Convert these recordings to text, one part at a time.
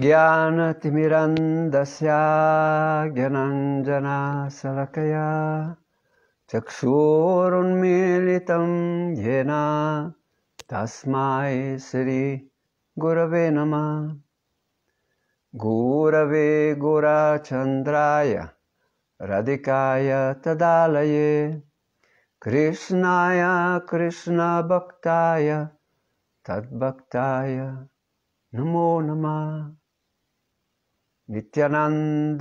ज्ञानतिमिरन्दस्याज्ञानञ्जनासकया चक्षोरुन्मीलितं येन तस्माय श्रीगुरवे नमः गुरवे गुराचन्द्राय रदिकाय तदालये कृष्णाय कृष्णभक्ताय तद्भक्ताय नमो नमः नित्यानन्दकुलोद्भवं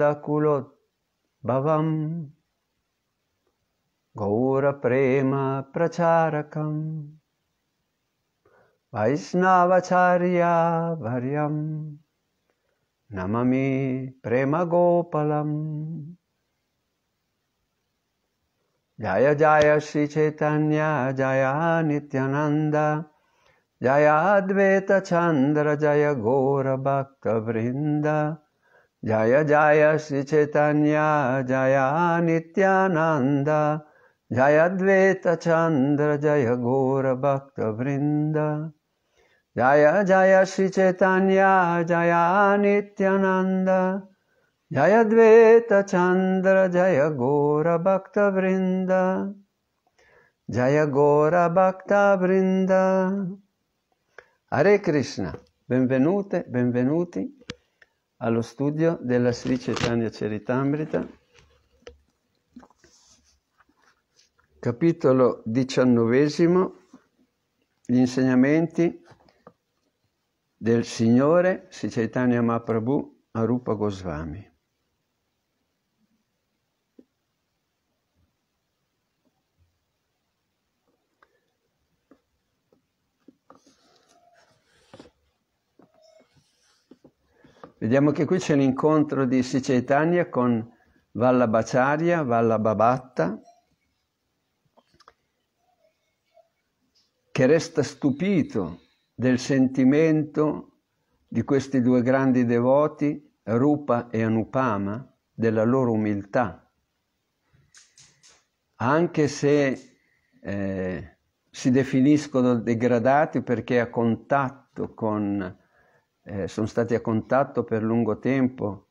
गौरप्रेमप्रचारकम् वैष्णावचार्या वर्यं नममि प्रेमगोपलम् जय जाय श्रीचैतन्या जया नित्यानन्द जयाद्वैतचन्द्र जय घोरभक्तवृन्द जय जय श्रीचैतन्या जया जय जयद्वैतचन्द्र जय घोरभक्तवृन्द जय जय श्रीचैतन्या जया नित्यानन्द जय द्वैतचन्द्र जय घोरभक्तवृन्द जय घोरभक्तवृन्द Hare Krishna, benvenute, benvenuti allo studio della Sri Chaitanya Charitamrita, capitolo diciannovesimo, gli insegnamenti del Signore Sri Chaitanya Mahaprabhu Arupa Goswami. Vediamo che qui c'è l'incontro incontro di Sicaitanya con Vallabhacharya, Vallabhabatta, che resta stupito del sentimento di questi due grandi devoti, Rupa e Anupama, della loro umiltà. Anche se eh, si definiscono degradati perché a contatto con eh, sono stati a contatto per lungo tempo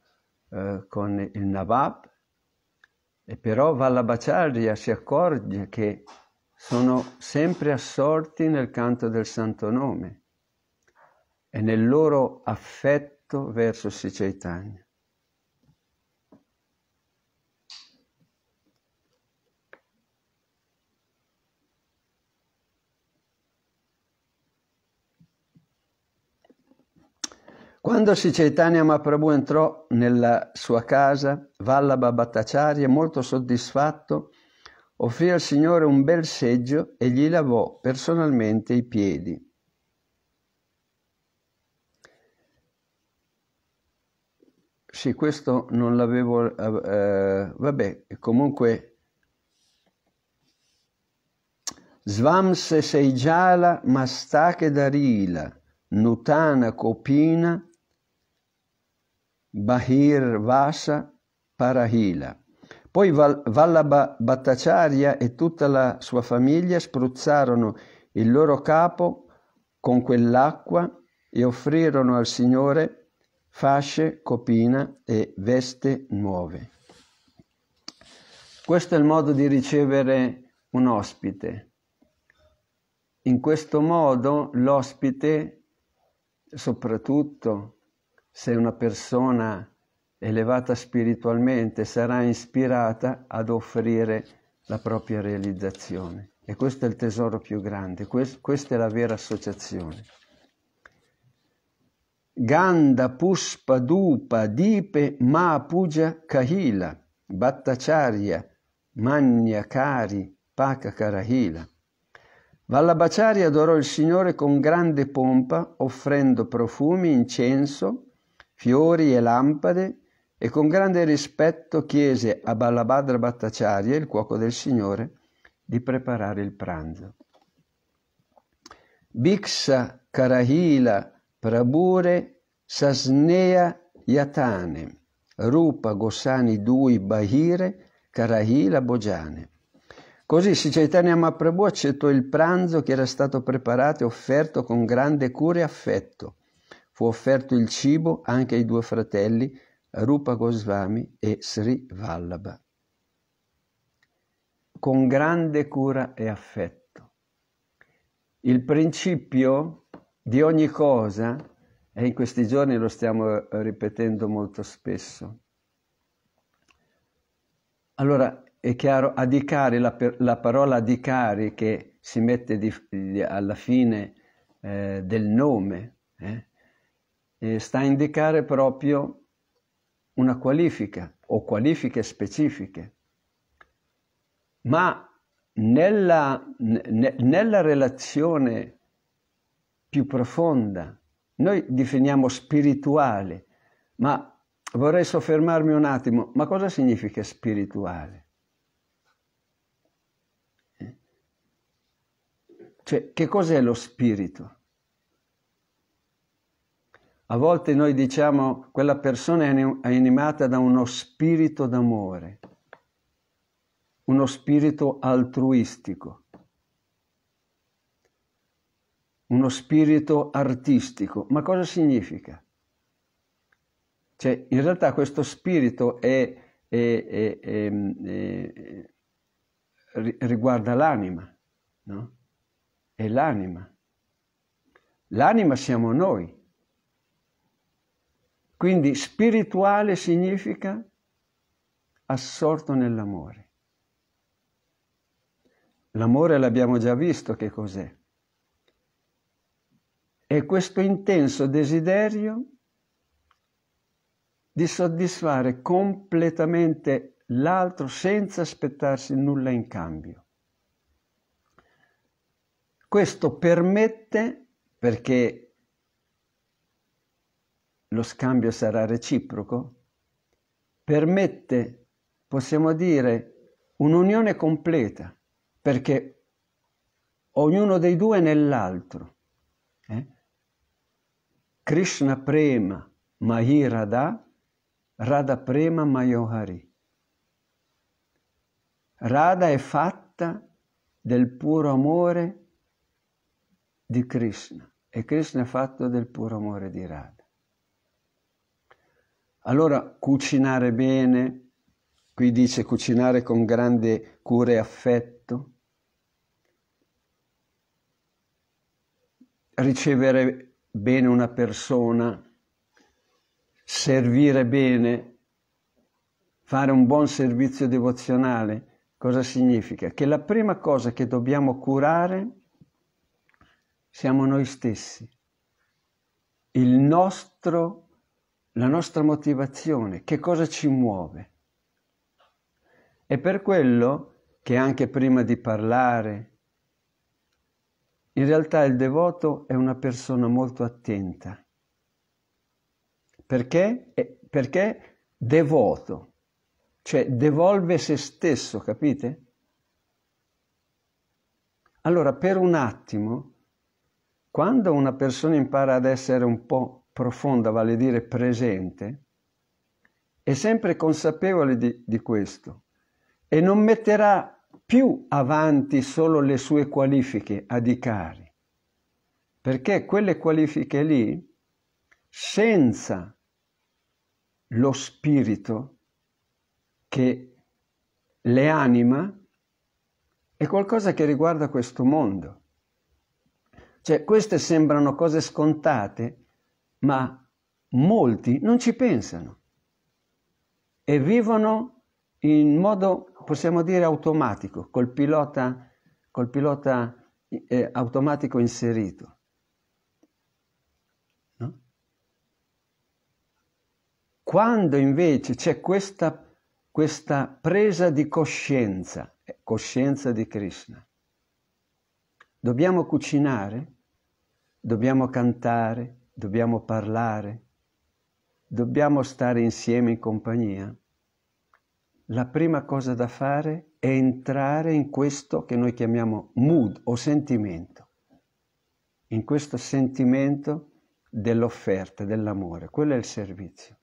eh, con il Nawab, e però Vallabhacharya si accorge che sono sempre assorti nel canto del Santo Nome e nel loro affetto verso Sri Quando Sri Chaitanya Mahaprabhu entrò nella sua casa, Vallabha Bhattacharya, molto soddisfatto, offrì al Signore un bel seggio e gli lavò personalmente i piedi. Sì, questo non l'avevo... Eh, vabbè, comunque... Svamse Seijala Mastake Darila, Nutana Kopina Bahir Vasa, Parahila. Poi Val- Vallabha Bhattacharya e tutta la sua famiglia spruzzarono il loro capo con quell'acqua e offrirono al Signore fasce, copina e veste nuove. Questo è il modo di ricevere un ospite. In questo modo l'ospite, soprattutto se una persona elevata spiritualmente sarà ispirata ad offrire la propria realizzazione. E questo è il tesoro più grande, questa è la vera associazione. Ganda Puspa Dupa Dipe Ma Puja Kahila Bhattacharya Manyakari Paka Karahila. Vallabhacharya adorò il Signore con grande pompa, offrendo profumi, incenso fiori e lampade e con grande rispetto chiese a Ballabhadra Bhattacharya, il cuoco del Signore, di preparare il pranzo. Bhiksa Karahila Prabure Sasnea Yatane Rupa Gosani Dui Bahire Karahila Bogiane. Così Sri Mahaprabhu accettò il pranzo che era stato preparato e offerto con grande cura e affetto Fu offerto il cibo anche ai due fratelli Rupa Goswami e Sri Vallabha. Con grande cura e affetto. Il principio di ogni cosa, e in questi giorni lo stiamo eh, ripetendo molto spesso, allora è chiaro, adicari, la, la parola adicari che si mette di, alla fine eh, del nome, eh, eh, sta a indicare proprio una qualifica o qualifiche specifiche. Ma nella, ne, nella relazione più profonda, noi definiamo spirituale, ma vorrei soffermarmi un attimo, ma cosa significa spirituale? Eh? Cioè, che cos'è lo spirito? A volte noi diciamo quella persona è animata da uno spirito d'amore, uno spirito altruistico, uno spirito artistico. Ma cosa significa? Cioè, in realtà questo spirito è, è, è, riguarda l'anima, no? È l'anima. L'anima siamo noi. Quindi spirituale significa assorto nell'amore. L'amore l'abbiamo già visto che cos'è. È questo intenso desiderio di soddisfare completamente l'altro senza aspettarsi nulla in cambio. Questo permette, perché lo scambio sarà reciproco, permette, possiamo dire, un'unione completa, perché ognuno dei due è nell'altro. Eh? Krishna prema mahi radha, radha prema mayohari. Radha è fatta del puro amore di Krishna e Krishna è fatto del puro amore di Radha. Allora cucinare bene, qui dice cucinare con grande cura e affetto, ricevere bene una persona, servire bene, fare un buon servizio devozionale, cosa significa? Che la prima cosa che dobbiamo curare siamo noi stessi, il nostro la nostra motivazione, che cosa ci muove. E per quello che anche prima di parlare, in realtà il devoto è una persona molto attenta. Perché? Perché devoto, cioè devolve se stesso, capite? Allora, per un attimo, quando una persona impara ad essere un po' profonda, vale a dire presente, è sempre consapevole di, di questo e non metterà più avanti solo le sue qualifiche adicari, perché quelle qualifiche lì, senza lo spirito che le anima, è qualcosa che riguarda questo mondo. Cioè, queste sembrano cose scontate, ma molti non ci pensano e vivono in modo, possiamo dire, automatico, col pilota, col pilota eh, automatico inserito. No? Quando invece c'è questa, questa presa di coscienza, eh, coscienza di Krishna, dobbiamo cucinare, dobbiamo cantare, dobbiamo parlare, dobbiamo stare insieme in compagnia. La prima cosa da fare è entrare in questo che noi chiamiamo mood o sentimento, in questo sentimento dell'offerta, dell'amore, quello è il servizio.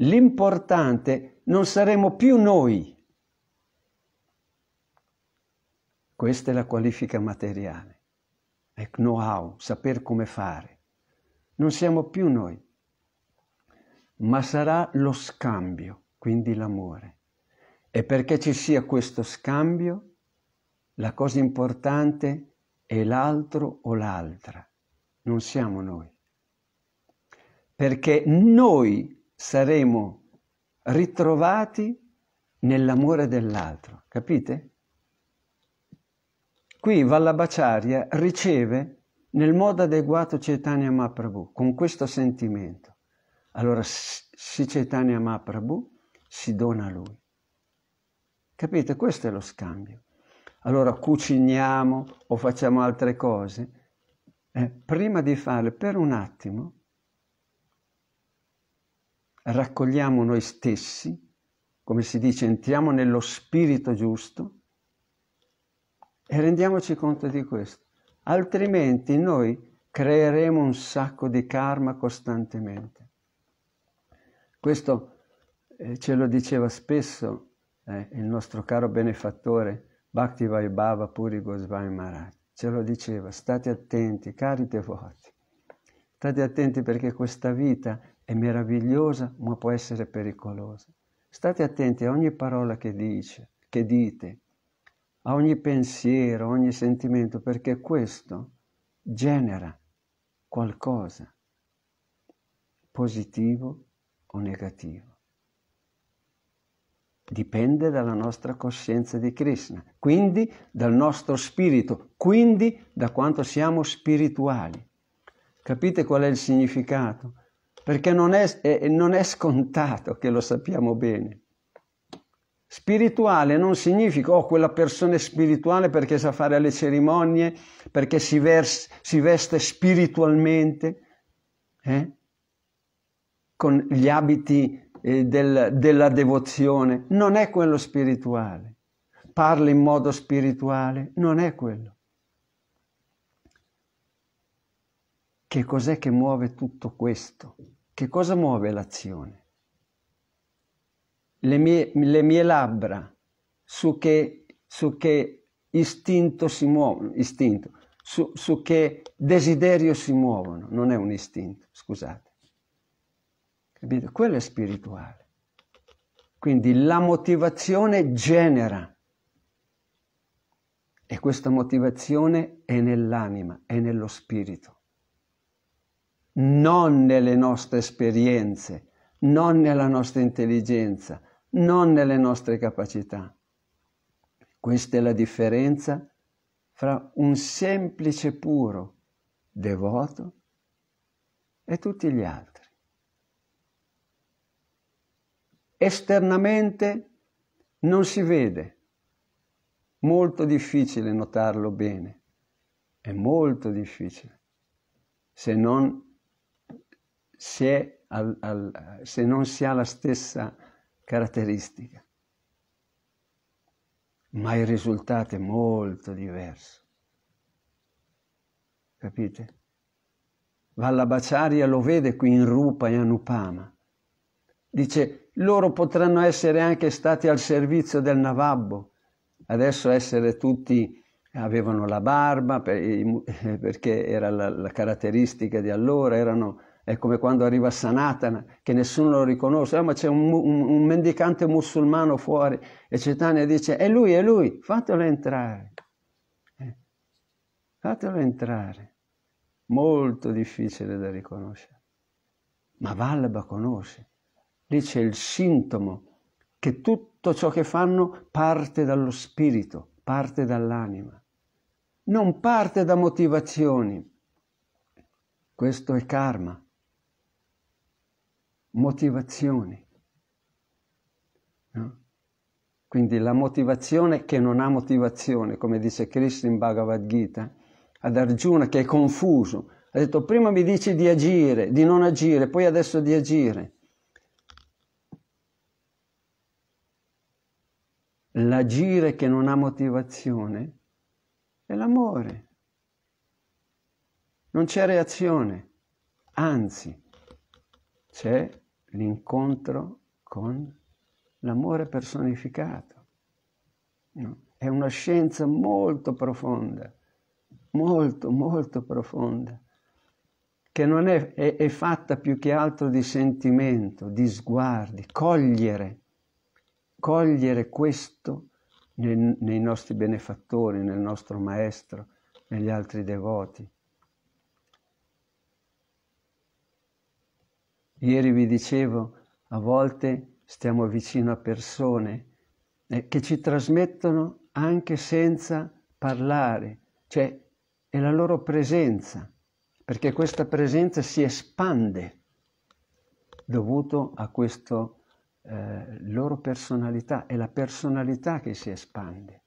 L'importante non saremo più noi. Questa è la qualifica materiale è know-how, saper come fare. Non siamo più noi, ma sarà lo scambio, quindi l'amore. E perché ci sia questo scambio, la cosa importante è l'altro o l'altra, non siamo noi. Perché noi saremo ritrovati nell'amore dell'altro, capite? Qui Vallabhacharya riceve nel modo adeguato Chaitanya Mahaprabhu, con questo sentimento. Allora, si Chaitanya Mahaprabhu si dona a lui. Capite? Questo è lo scambio. Allora cuciniamo o facciamo altre cose. Eh, prima di farle, per un attimo, raccogliamo noi stessi, come si dice, entriamo nello spirito giusto e rendiamoci conto di questo. Altrimenti noi creeremo un sacco di karma costantemente. Questo eh, ce lo diceva spesso eh, il nostro caro benefattore Bhaktivai Bhava Puri Goswami Maharaj. Ce lo diceva, state attenti, cari devoti. State attenti perché questa vita è meravigliosa ma può essere pericolosa. State attenti a ogni parola che dice, che dite, a ogni pensiero, a ogni sentimento, perché questo genera qualcosa, positivo o negativo. Dipende dalla nostra coscienza di Krishna, quindi dal nostro spirito, quindi da quanto siamo spirituali. Capite qual è il significato? Perché non è, è, non è scontato che lo sappiamo bene. Spirituale non significa oh quella persona è spirituale perché sa fare le cerimonie, perché si, vers- si veste spiritualmente, eh? con gli abiti eh, del, della devozione. Non è quello spirituale. Parla in modo spirituale, non è quello. Che cos'è che muove tutto questo? Che cosa muove l'azione? le mie, le mie labbra, su che, su che, istinto si muovono, istinto, su, su che desiderio si muovono, non è un istinto, scusate. Capito? Quello è spirituale. Quindi la motivazione genera. E questa motivazione è nell'anima, è nello spirito, non nelle nostre esperienze, non nella nostra intelligenza, non nelle nostre capacità. Questa è la differenza fra un semplice puro devoto e tutti gli altri. Esternamente non si vede, molto difficile notarlo bene, è molto difficile, se non, è al, al, se non si ha la stessa caratteristica, ma il risultato è molto diverso. Capite? Vallabhacharya lo vede qui in Rupa e Anupama. Dice, loro potranno essere anche stati al servizio del Navabbo, adesso essere tutti, avevano la barba per, perché era la, la caratteristica di allora, erano è come quando arriva Sanatana, che nessuno lo riconosce, ah, ma c'è un, un, un, mendicante musulmano fuori e Cetania dice, è lui, è lui, fatelo entrare. Eh. Fatelo entrare. Molto difficile da riconoscere. Ma Vallabha conosce. Lì c'è il sintomo che tutto ciò che fanno parte dallo spirito, parte dall'anima. Non parte da motivazioni. Questo è karma motivazioni. No? Quindi la motivazione che non ha motivazione, come dice Krishna in Bhagavad Gita, ad Arjuna che è confuso, ha detto prima mi dici di agire, di non agire, poi adesso di agire. L'agire che non ha motivazione è l'amore. Non c'è reazione, anzi c'è l'incontro con l'amore personificato. No? È una scienza molto profonda, molto, molto profonda, che non è, è, è fatta più che altro di sentimento, di sguardi, cogliere, cogliere questo nei, nei nostri benefattori, nel nostro maestro, negli altri devoti Ieri vi dicevo, a volte stiamo vicino a persone eh, che ci trasmettono anche senza parlare, cioè è la loro presenza, perché questa presenza si espande dovuto a questa eh, loro personalità, è la personalità che si espande.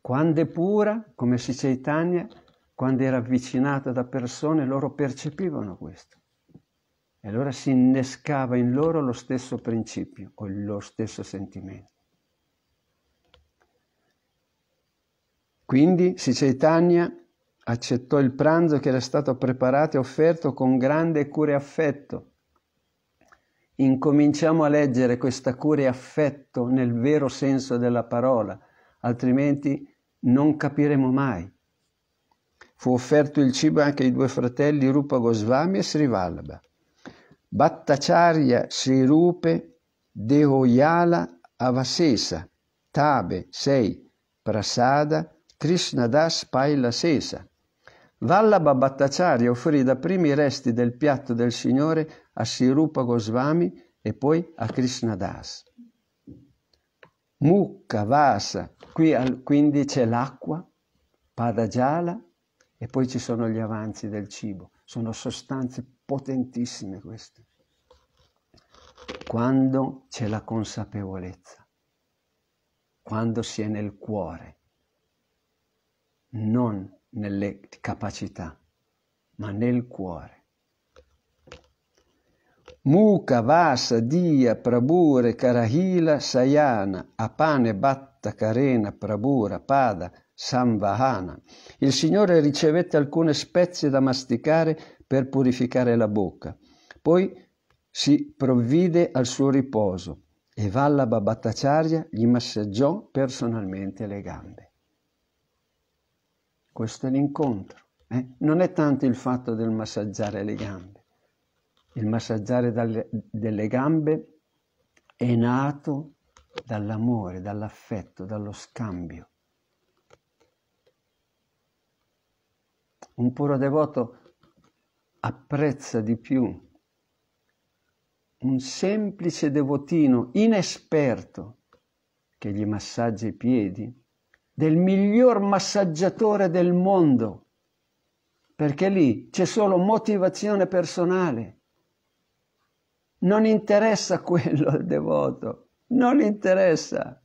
Quando è pura, come si Chaitanya, quando era avvicinata da persone, loro percepivano questo. E allora si innescava in loro lo stesso principio o lo stesso sentimento. Quindi si Chaitanya accettò il pranzo che era stato preparato e offerto con grande cura e affetto. Incominciamo a leggere questa cura e affetto nel vero senso della parola, altrimenti non capiremo mai. Fu offerto il cibo anche ai due fratelli Rupa Goswami e Sri Vallabha. Bhattacharya Sri Rupe Dehoyala Avasesa Tabe Sei Prasada Krishnadas Paila Sesa. Vallaba Bhattacharya offrì dapprima i resti del piatto del Signore a Sirupa Goswami e poi a Krishnadas. Mucca, Vasa, qui al, quindi c'è l'acqua, padagiala e poi ci sono gli avanzi del cibo, sono sostanze potentissime queste. Quando c'è la consapevolezza, quando si è nel cuore, non nelle capacità, ma nel cuore. Muka, Vasa, Dia, Prabure, Karahila, Sayana, Apane, Batta, Karena, Prabura, Pada, Samvahana. Il Signore ricevette alcune spezie da masticare per purificare la bocca. Poi si provvide al suo riposo e Vallabha Bhattacharya gli massaggiò personalmente le gambe. Questo è l'incontro. Eh? Non è tanto il fatto del massaggiare le gambe. Il massaggiare dalle, delle gambe è nato dall'amore, dall'affetto, dallo scambio. un puro devoto apprezza di più un semplice devotino inesperto che gli massaggia i piedi del miglior massaggiatore del mondo, perché lì c'è solo motivazione personale. Non interessa quello al devoto, non interessa,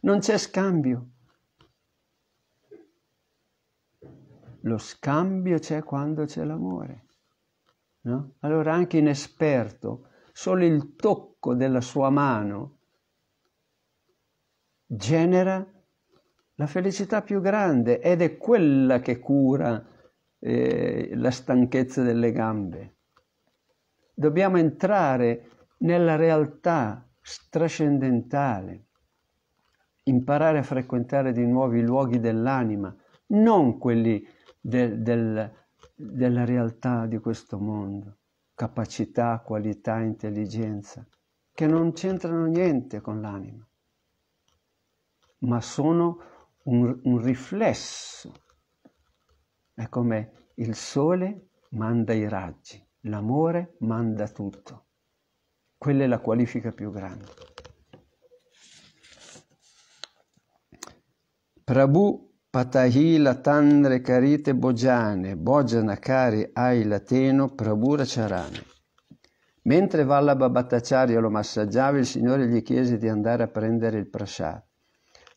non c'è scambio. Lo scambio c'è quando c'è l'amore. No? Allora anche inesperto, solo il tocco della sua mano genera la felicità più grande ed è quella che cura eh, la stanchezza delle gambe. Dobbiamo entrare nella realtà trascendentale, imparare a frequentare di nuovo i luoghi dell'anima, non quelli del, del, della realtà di questo mondo, capacità, qualità, intelligenza, che non c'entrano niente con l'anima, ma sono un, un riflesso. È come il sole manda i raggi, l'amore manda tutto. Quella è la qualifica più grande. Prabhu Patahila tandre carite bogiane, bogiana cari ai lateno, prabura charane. Mentre Vallabha Bhattacharya lo massaggiava, il Signore gli chiese di andare a prendere il prasad.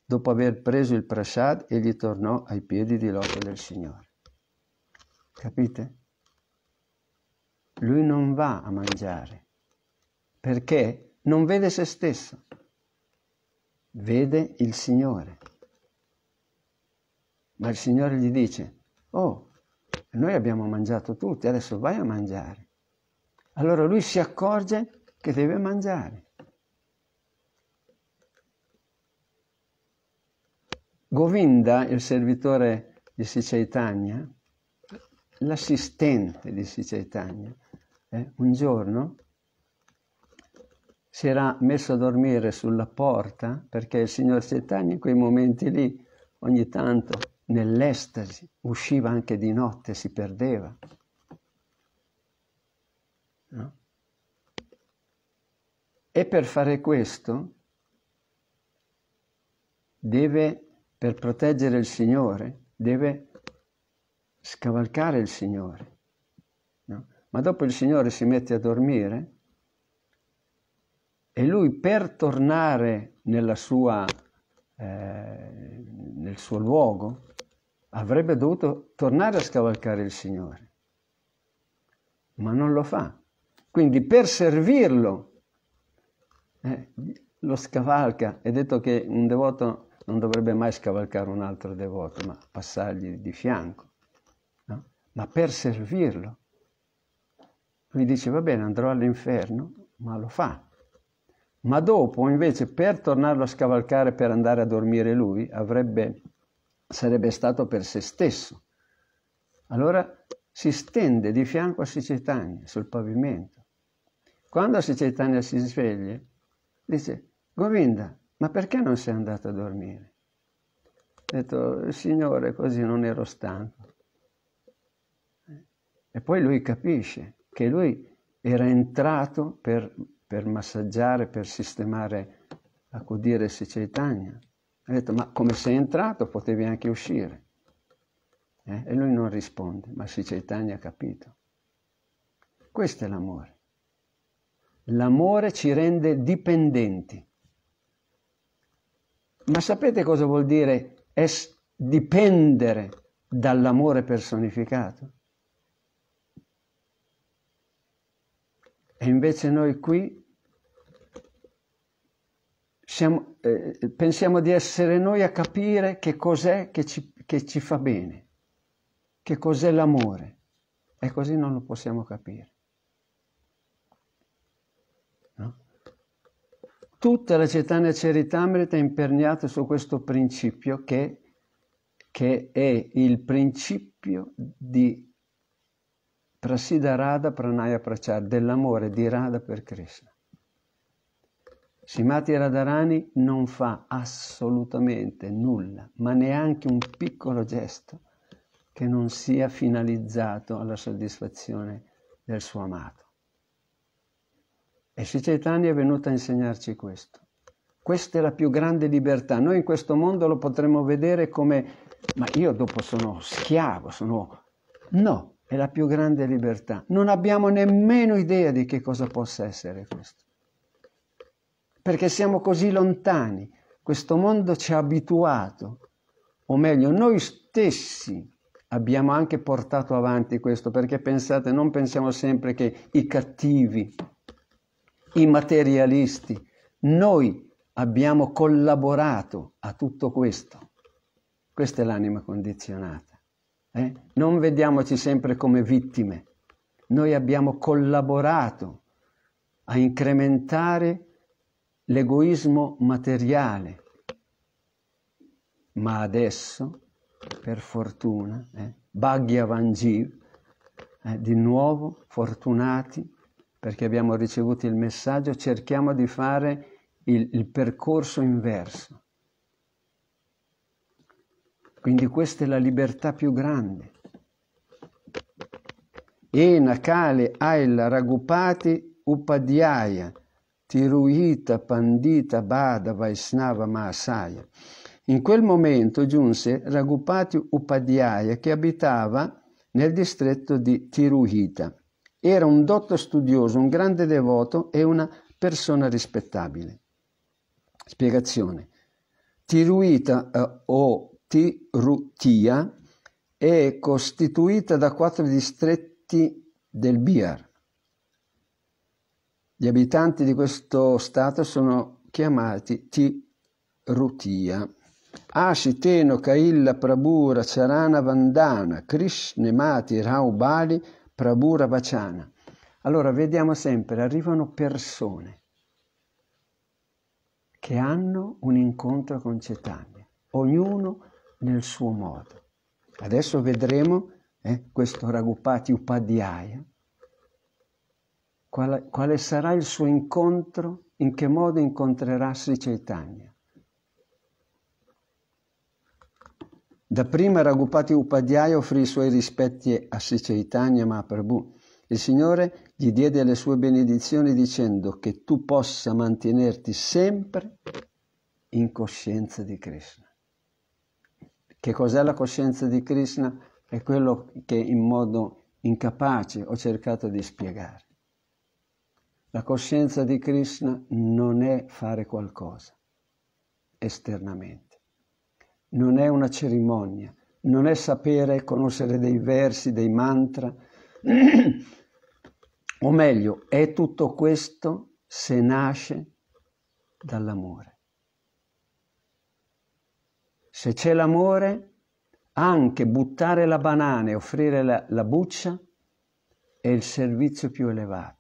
Dopo aver preso il prasad, egli tornò ai piedi di loto del Signore. Capite? Lui non va a mangiare perché non vede se stesso, vede il Signore. Ma il Signore gli dice, oh, noi abbiamo mangiato tutti, adesso vai a mangiare. Allora lui si accorge che deve mangiare. Govinda, il servitore di Sicaitanya, l'assistente di Sicaitanya, eh, un giorno si era messo a dormire sulla porta perché il signor Chaitanya in quei momenti lì ogni tanto nell'estasi, usciva anche di notte, si perdeva. No? E per fare questo deve, per proteggere il Signore, deve scavalcare il Signore. No? Ma dopo il Signore si mette a dormire e lui per tornare sua, eh, nel suo luogo, avrebbe dovuto tornare a scavalcare il Signore, ma non lo fa. Quindi per servirlo eh, lo scavalca. È detto che un devoto non dovrebbe mai scavalcare un altro devoto, ma passargli di fianco. No? Ma per servirlo. Lui dice, va bene, andrò all'inferno, ma lo fa. Ma dopo, invece, per tornarlo a scavalcare, per andare a dormire lui, avrebbe sarebbe stato per se stesso. Allora si stende di fianco a Sicetania sul pavimento. Quando Sicetania si sveglia, dice, Govinda, ma perché non sei andato a dormire? Ha detto, Signore, così non ero stanco. E poi lui capisce che lui era entrato per, per massaggiare, per sistemare, accudire Sicetania. Ha detto, ma come sei entrato potevi anche uscire. Eh? E lui non risponde, ma Sri Chaitanya ha capito. Questo è l'amore. L'amore ci rende dipendenti. Ma sapete cosa vuol dire es- dipendere dall'amore personificato? E invece noi qui siamo, eh, pensiamo di essere noi a capire che cos'è che ci, che ci fa bene, che cos'è l'amore. E così non lo possiamo capire. tutta la Cetania Ceritamrita è imperniata su questo principio che, che, è il principio di Prasidharada Pranaya Prachar, dell'amore di Radha per Krishna. Shimati Radharani non fa assolutamente nulla, ma neanche un piccolo gesto che non sia finalizzato alla soddisfazione del suo amato. E Sri Chaitanya è venuto a insegnarci questo. Questa è la più grande libertà. Noi in questo mondo lo potremmo vedere come, ma io dopo sono schiavo, sono... No, è la più grande libertà. Non abbiamo nemmeno idea di che cosa possa essere questo perché siamo così lontani. Questo mondo ci ha abituato, o meglio, noi stessi abbiamo anche portato avanti questo, perché pensate, non pensiamo sempre che i cattivi, i materialisti, noi abbiamo collaborato a tutto questo. Questa è l'anima condizionata. Eh? Non vediamoci sempre come vittime. Noi abbiamo collaborato a incrementare l'egoismo materiale. Ma adesso, per fortuna, eh, Bhagyavan eh, di nuovo fortunati perché abbiamo ricevuto il messaggio, cerchiamo di fare il, il percorso inverso. Quindi questa è la libertà più grande. E Nakale Aila Ragupati Upadhyaya Tiruita, Pandita, Bada, Vaisnava, Mahasaya. In quel momento giunse Ragupati Upadhyaya che abitava nel distretto di Tiruhita. Era un dotto studioso, un grande devoto e una persona rispettabile. Spiegazione. Tiruita eh, o Tirutia è costituita da quattro distretti del Bihar, gli abitanti di questo stato sono chiamati Tirutia. Ashiteno Kailla Prabura Charana Vandana Krishnemati Raubali Prabura Bacana. Allora vediamo sempre, arrivano persone che hanno un incontro con Cetania, ognuno nel suo modo. Adesso vedremo eh, questo Ragupati Upadhyaya quale, quale sarà il suo incontro, in che modo incontrerà Sri Chaitanya. Dapprima Raghupati Upadhyaya offrì i suoi rispetti a Sri Chaitanya Mahaprabhu. Il Signore gli diede le sue benedizioni dicendo che tu possa mantenerti sempre in coscienza di Krishna. Che cos'è la coscienza di Krishna? È quello che in modo incapace ho cercato di spiegare. La coscienza di Krishna non è fare qualcosa esternamente, non è una cerimonia, non è sapere e conoscere dei versi, dei mantra, o meglio, è tutto questo se nasce dall'amore. Se c'è l'amore, anche buttare la banana e offrire la, la buccia è il servizio più elevato.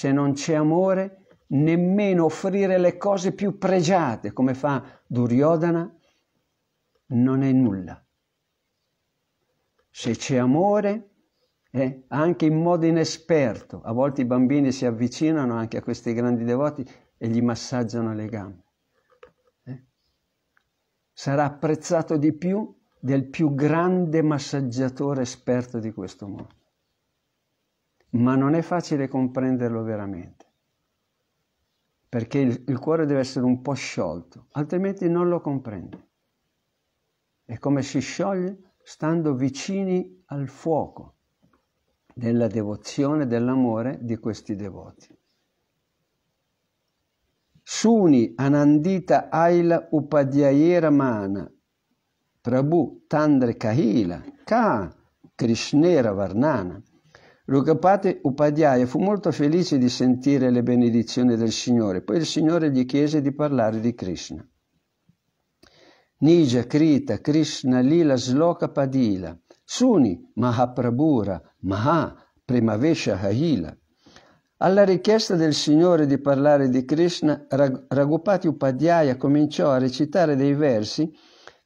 Se non c'è amore, nemmeno offrire le cose più pregiate, come fa Duryodhana, non è nulla. Se c'è amore, eh, anche in modo inesperto, a volte i bambini si avvicinano anche a questi grandi devoti e gli massaggiano le gambe. Eh? Sarà apprezzato di più del più grande massaggiatore esperto di questo mondo ma non è facile comprenderlo veramente, perché il, il cuore deve essere un po' sciolto, altrimenti non lo comprende. È come si scioglie? Stando vicini al fuoco della devozione, dell'amore di questi devoti. Suni Anandita Aila Upadhyayera Mana Prabhu Tandre Kahila Ka Krishnera Varnana Rugapate Upadhyaya fu molto felice di sentire le benedizioni del Signore, poi il Signore gli chiese di parlare di Krishna. Nija Krita Krishna Lila Sloka Padila Suni Mahaprabhura Maha Primavesha Haila. Alla richiesta del Signore di parlare di Krishna, Raghupati Upadhyaya cominciò a recitare dei versi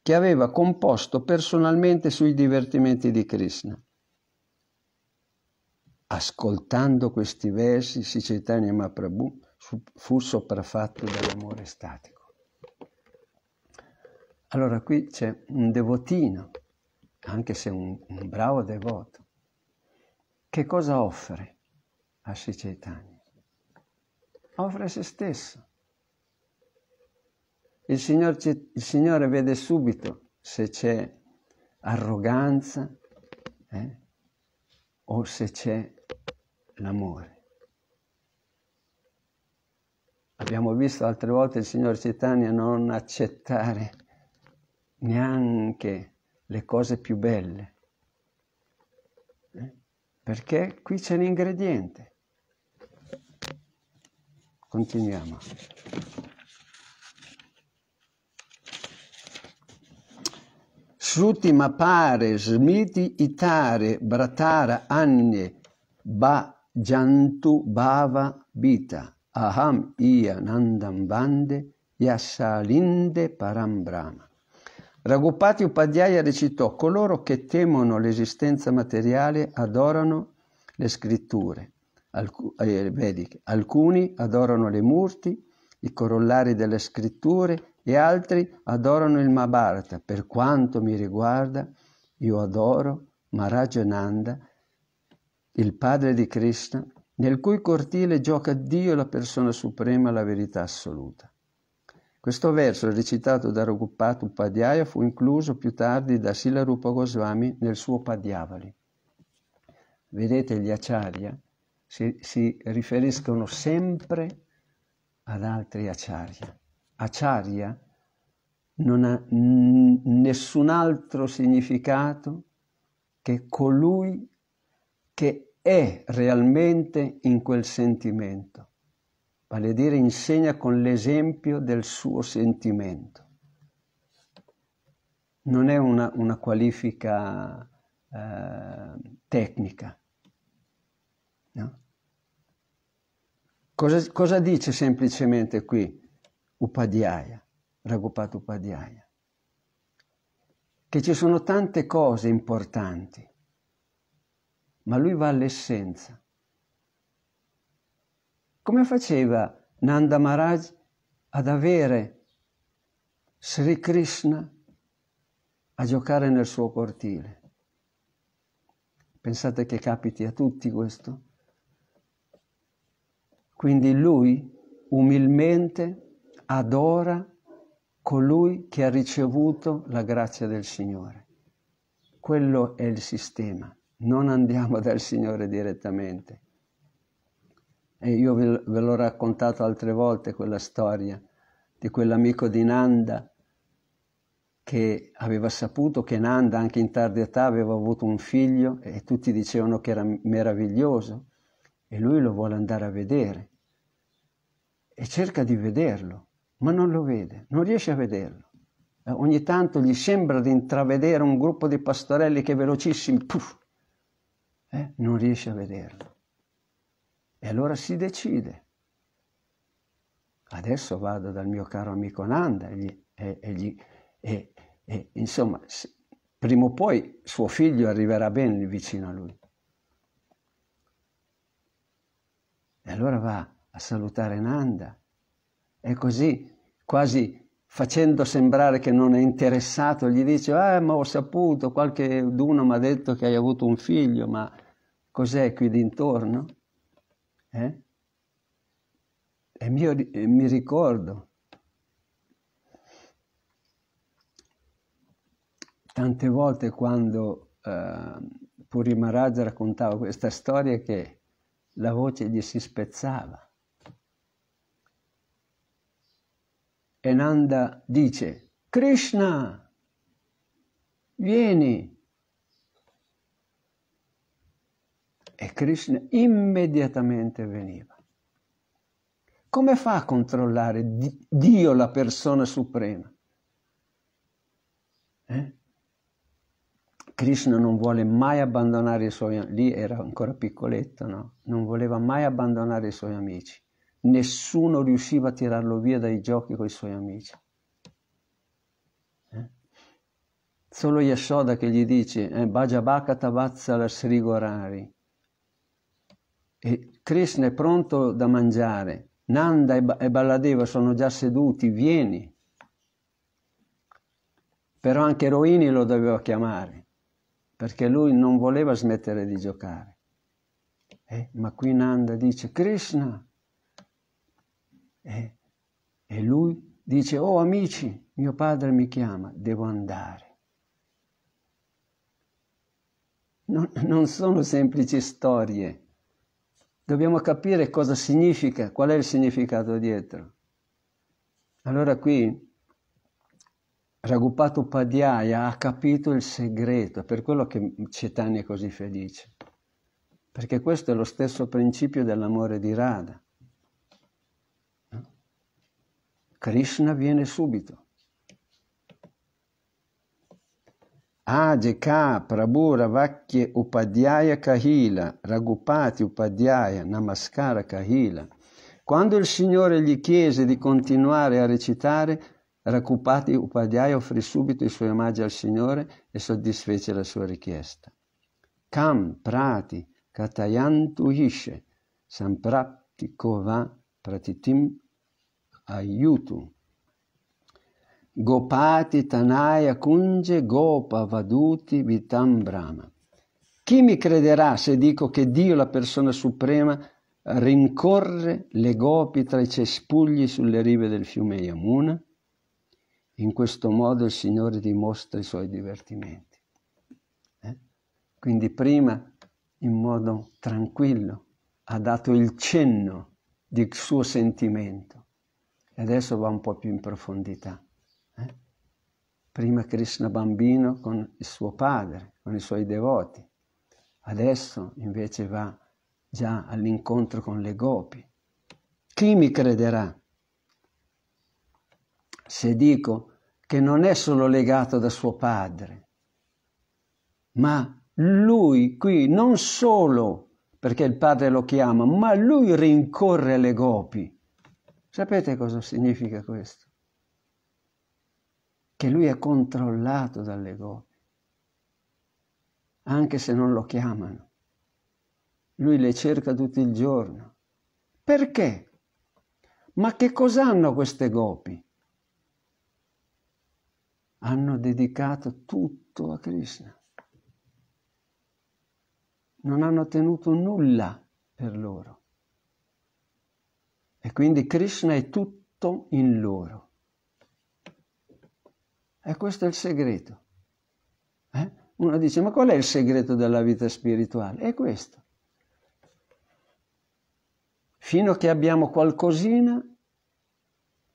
che aveva composto personalmente sui divertimenti di Krishna. Ascoltando questi versi, si Chaitanya Mahaprabhu fu sopraffatto dall'amore statico. Allora qui c'è un devotino, anche se un, un bravo devoto, che cosa offre a Sri Chaitanya? Offre se stesso. Il, Signor, il Signore vede subito se c'è arroganza, eh? o se c'è l'amore. Abbiamo visto altre volte il Signore Citania non accettare neanche le cose più belle, eh? perché qui c'è l'ingrediente. Continuiamo. Shruti Mapare, smiti Itare, Bratara, Anne, Bhajantu, Bhava, Vita, Aham, Ia, Nandam, Bande, Yasalinde, Parambrahma. Raghupati Upadhyaya recitò coloro che temono l'esistenza materiale adorano le scritture alc- eh, vediche, alcuni adorano le murti, i corollari delle scritture, e altri adorano il Mahabharata. Per quanto mi riguarda, io adoro Maharajananda, il padre di Krishna, nel cui cortile gioca Dio la persona suprema, la verità assoluta. Questo verso, recitato da Raghupat Upadhyaya, fu incluso più tardi da Sila Rupa Goswami nel suo Padhyavali. Vedete, gli acharya si, si riferiscono sempre ad altri acharya acharya non ha nessun altro significato che colui che è realmente in quel sentimento, vale a dire insegna con l'esempio del suo sentimento. Non è una, una qualifica eh, tecnica. No? Cosa, cosa dice semplicemente qui? Upadhyaya, Raghupat Upadhyaya, che ci sono tante cose importanti, ma lui va all'essenza. Come faceva Nanda Maharaj ad avere Sri Krishna a giocare nel suo cortile? Pensate che capiti a tutti questo? Quindi lui umilmente adora colui che ha ricevuto la grazia del Signore. Quello è il sistema. Non andiamo dal Signore direttamente. E io ve, l'ho raccontato altre volte quella storia di quell'amico di Nanda che aveva saputo che Nanda anche in tarda età aveva avuto un figlio e tutti dicevano che era meraviglioso e lui lo vuole andare a vedere e cerca di vederlo ma non lo vede, non riesce a vederlo. Eh, ogni tanto gli sembra di intravedere un gruppo di pastorelli che velocissimi, puff, eh, non riesce a vederlo. E allora si decide. Adesso vado dal mio caro amico Nanda e, gli, e, e, gli, e insomma, prima o poi suo figlio arriverà bene vicino a lui. E allora va a salutare Nanda. E così quasi facendo sembrare che non è interessato, gli dice, ah, ma ho saputo, qualche d'uno mi ha detto che hai avuto un figlio, ma cos'è qui d'intorno? Eh? E mio, e mi ricordo. Tante volte quando eh, Puri raccontava questa storia che la voce gli si spezzava e Nanda dice, Krishna, vieni. E Krishna immediatamente veniva. Come fa a controllare Dio, la persona suprema? Eh? Krishna non vuole mai abbandonare i suoi... amici, Lì era ancora piccoletto, no? Non voleva mai abbandonare i suoi amici nessuno riusciva a tirarlo via dai giochi con i suoi amici. Eh? Solo Yashoda che gli dice eh, Bhajabhaka Tavatsala Srigorari e Krishna è pronto da mangiare, Nanda e, ba- e Balladeva sono già seduti, vieni. Però anche Roini lo doveva chiamare, perché lui non voleva smettere di giocare. Eh? ma qui Nanda dice, Krishna, e, e lui dice, oh amici, mio padre mi chiama, devo andare. Non, non sono semplici storie. Dobbiamo capire cosa significa, qual è il significato dietro. Allora qui Raghupatto Padhyaya ha capito il segreto, per quello che Cetani è così felice, perché questo è lo stesso principio dell'amore di Radha. Krishna viene subito. Ajeka Prabhu Ravakye Upadhyaya Kahila, Ragupati Upadhyaya Namaskara Kahila. Quando il Signore gli chiese di continuare a recitare, Ragupati Upadhyaya offrì subito i suoi omaggi al Signore e soddisfece la sua richiesta. Kam Prati Katayantu Ishe Samprapti Kova Pratitim aiuto. Gopati Tanaya Kunje Gopa Vaduti Vitam Brahma. Chi mi crederà se dico che Dio, la persona suprema, rincorre le gopi tra i cespugli sulle rive del fiume Yamuna? In questo modo il Signore dimostra i suoi divertimenti. Eh? Quindi prima, in modo tranquillo, ha dato il cenno del suo sentimento e adesso va un po' più in profondità. Eh? Prima Krishna bambino con il suo padre, con i suoi devoti. Adesso invece va già all'incontro con le gopi. Chi mi crederà? Se dico che non è solo legato da suo padre, ma lui qui non solo perché il padre lo chiama, ma lui rincorre le gopi Sapete cosa significa questo? Che lui è controllato dalle gobbie, anche se non lo chiamano. Lui le cerca tutto il giorno. Perché? Ma che cosa hanno queste gopi? Hanno dedicato tutto a Krishna. Non hanno tenuto nulla per loro. E quindi Krishna è tutto in loro. E questo è il segreto. Eh? Uno dice, ma qual è il segreto della vita spirituale? È questo. Fino a che abbiamo qualcosina,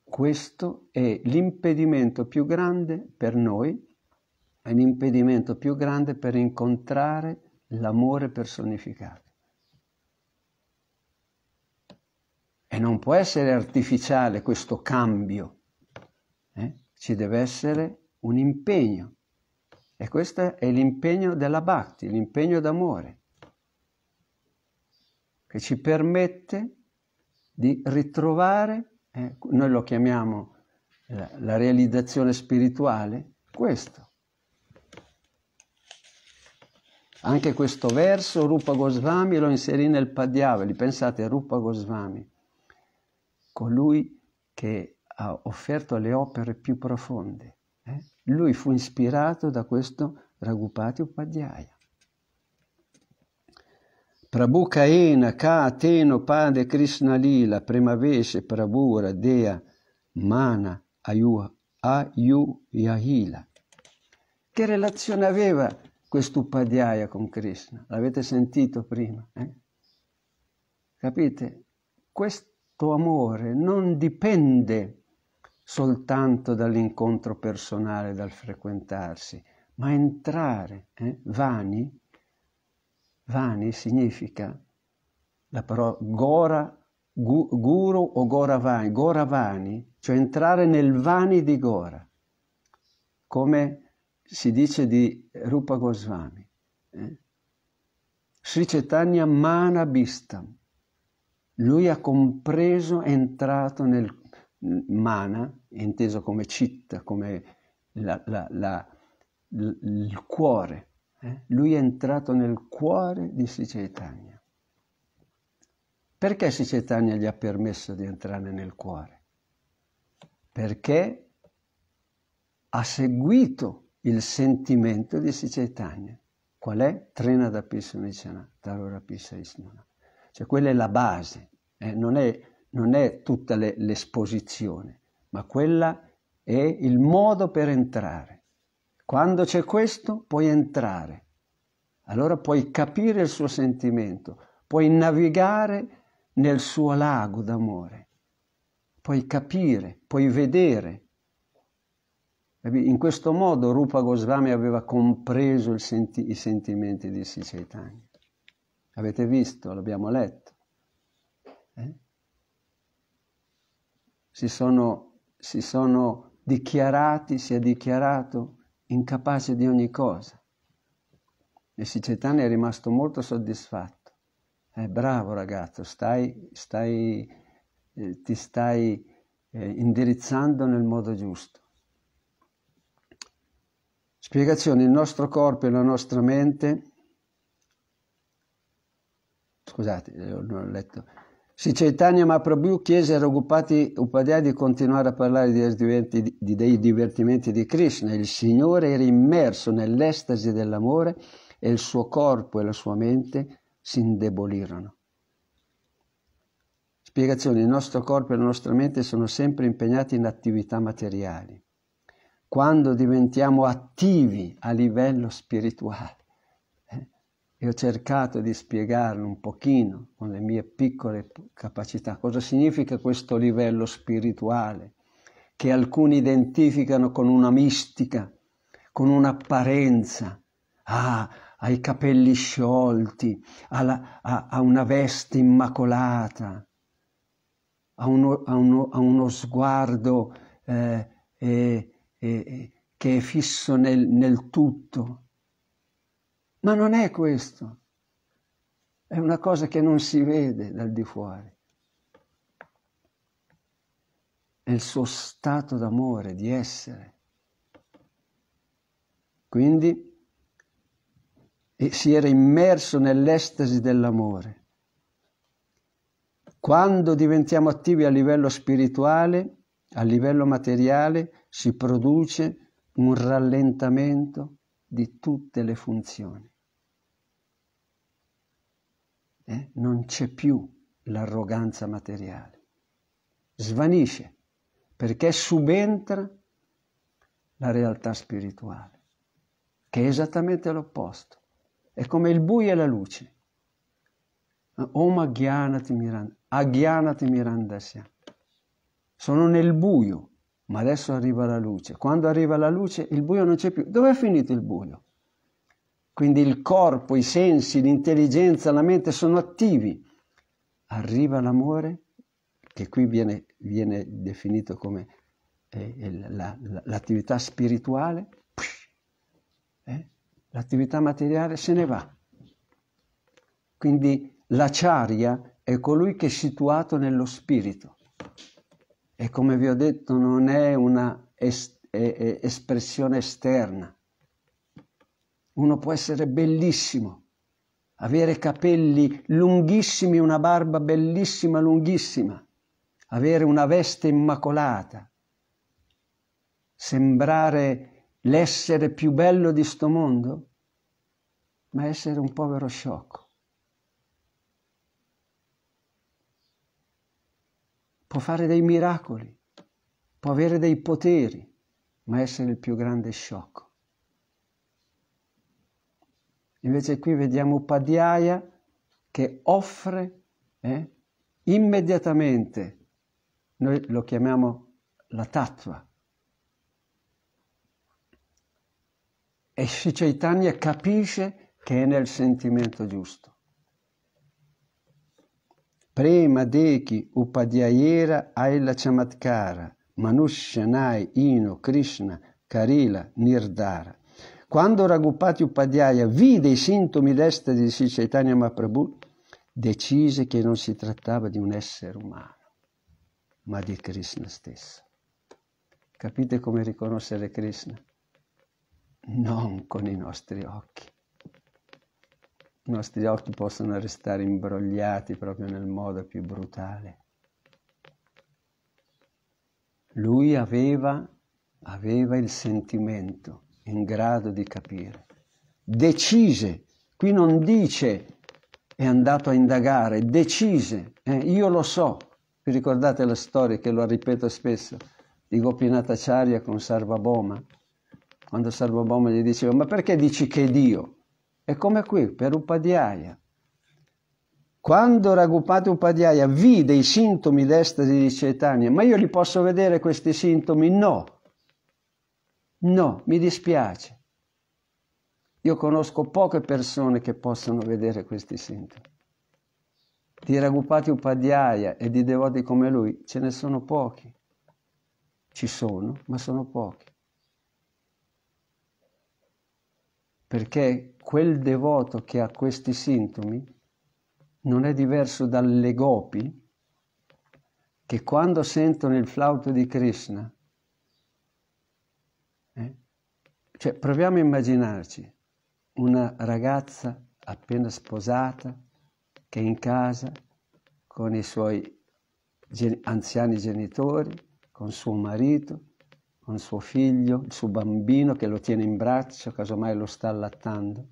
questo è l'impedimento più grande per noi, è l'impedimento più grande per incontrare l'amore personificato. E non può essere artificiale questo cambio, eh? ci deve essere un impegno. E questo è l'impegno della Bhakti, l'impegno d'amore, che ci permette di ritrovare, eh, noi lo chiamiamo la, eh, la realizzazione spirituale, questo. Anche questo verso Rupa Goswami lo inserì nel Padjavali, pensate Rupa Goswami, colui che ha offerto le opere più profonde. Eh? Lui fu ispirato da questo Ragupati Upadhyaya. Prabhu Kaena Ka Teno Pade Krishna Lila Premaveshe Prabhura Dea Mana Ayu, ayu Yahila. Che relazione aveva questo Upadhyaya con Krishna? L'avete sentito prima? Eh? Capite? Questo questo amore non dipende soltanto dall'incontro personale, dal frequentarsi, ma entrare, eh? vani, vani significa la parola gora, gu, guru o goravani, goravani, cioè entrare nel vani di Gora, come si dice di Rupa Goswami. Eh? Sri Chaitanya Manabhistam lui ha compreso, è entrato nel mana, inteso come citta, come la, la, la, il cuore. Eh? Lui è entrato nel cuore di Sri Perché Sri gli ha permesso di entrare nel cuore? Perché ha seguito il sentimento di Sri Qual è? Trena da Pisa Tarora Pisa Isnana. Cioè quella è la base, eh? non, è, non, è, tutta le, l'esposizione, ma quella è il modo per entrare. Quando c'è questo puoi entrare, allora puoi capire il suo sentimento, puoi navigare nel suo lago d'amore, puoi capire, puoi vedere. In questo modo Rupa Goswami aveva compreso senti- i sentimenti di Sri Chaitanya. Avete visto, l'abbiamo letto. Eh? Si, sono, si sono dichiarati, si è dichiarato incapace di ogni cosa. E Sicetani è rimasto molto soddisfatto. Eh, bravo ragazzo, stai, stai, eh, ti stai eh, indirizzando nel modo giusto. Spiegazione, il nostro corpo e la nostra mente scusate, eh, non ho letto. Sri Chaitanya Mahaprabhu chiese a Raghupati Upadhyay di continuare a parlare dei, dei divertimenti di Krishna. Il Signore era immerso nell'estasi dell'amore e il suo corpo e la sua mente si indebolirono. Spiegazione, il nostro corpo e la nostra mente sono sempre impegnati in attività materiali. Quando diventiamo attivi a livello spirituale, e ho cercato di spiegarlo un pochino con le mie piccole capacità. Cosa significa questo livello spirituale che alcuni identificano con una mistica, con un'apparenza? Ah, ha i capelli sciolti, ha, la, ha, ha una veste immacolata, ha uno, ha uno, uno sguardo eh, eh, eh, che è fisso nel, nel tutto ma non è questo. È una cosa che non si vede dal di fuori. È il suo stato d'amore, di essere. Quindi si era immerso nell'estasi dell'amore. Quando diventiamo attivi a livello spirituale, a livello materiale, si produce un rallentamento di tutte le funzioni eh? non c'è più l'arroganza materiale, svanisce perché subentra la realtà spirituale, che è esattamente l'opposto, è come il buio e la luce. Om Agyanati Miranda, Agyanati Mirandasya. Sono nel buio, ma adesso arriva la luce. Quando arriva la luce il buio non c'è più. Dove è finito il buio? Quindi il corpo, i sensi, l'intelligenza, la mente sono attivi. Arriva l'amore, che qui viene, viene definito come eh, la, la, l'attività spirituale, eh? l'attività materiale se ne va. Quindi l'acciaria è colui che è situato nello spirito. E come vi ho detto non è una es- è, è espressione esterna, uno può essere bellissimo, avere capelli lunghissimi, una barba bellissima, lunghissima, avere una veste immacolata, sembrare l'essere più bello di sto mondo, ma essere un povero sciocco. Può fare dei miracoli, può avere dei poteri, ma essere il più grande sciocco. Invece qui vediamo Padiaia che offre eh, immediatamente, noi lo chiamiamo la tattva. E Sri Chaitanya capisce che è nel sentimento giusto. Prema Deki Upadhyayera Aila Chamatkara Manushyanai Ino Krishna Karila Nirdara quando Raghupati Upadhyaya vide i sintomi d'estasi di Sri Chaitanya Mahaprabhu, decise che non si trattava di un essere umano, ma di Krishna stesso. Capite come riconoscere Krishna? Non con i nostri occhi. I nostri occhi possono restare imbrogliati proprio nel modo più brutale. Lui aveva, aveva il sentimento in grado di capire. Decise, qui non dice è andato a indagare, decise, eh, io lo so. Vi ricordate la storia che lo ripeto spesso di Gopinatacharya con Sarvaboma? Quando Sarvaboma gli diceva, ma perché dici che è Dio? È come qui, per Upadhyaya. Quando Raghupati Upadhyaya vide i sintomi d'estasi di Cetania, ma io li posso vedere questi sintomi? No, No, mi dispiace. Io conosco poche persone che possono vedere questi sintomi. Di Ragupati Upadhyaya e di devoti come lui ce ne sono pochi. Ci sono, ma sono pochi. Perché quel devoto che ha questi sintomi non è diverso dalle gopi che quando sentono il flauto di Krishna Cioè, proviamo a immaginarci una ragazza appena sposata che è in casa con i suoi gen- anziani genitori, con suo marito, con suo figlio, il suo bambino che lo tiene in braccio, casomai lo sta allattando.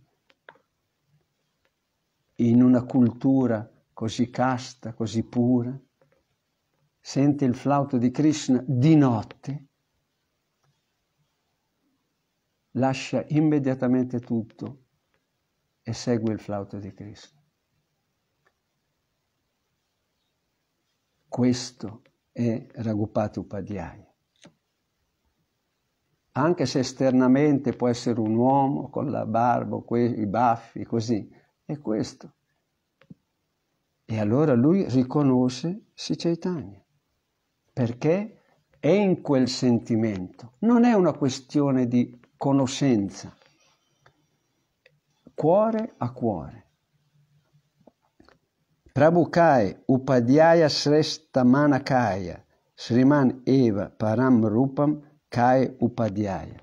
In una cultura così casta, così pura, sente il flauto di Krishna di notte lascia immediatamente tutto e segue il flauto di Cristo. Questo è Raghupati Upadhyaya. Anche se esternamente può essere un uomo con la barba, i baffi, così, è questo. E allora lui riconosce Sicetania. perché è in quel sentimento. Non è una questione di conoscenza, cuore a cuore. Prabhukai Upadhyaya manakaya Sriman Eva Param Rupam Kai Upadhyaya.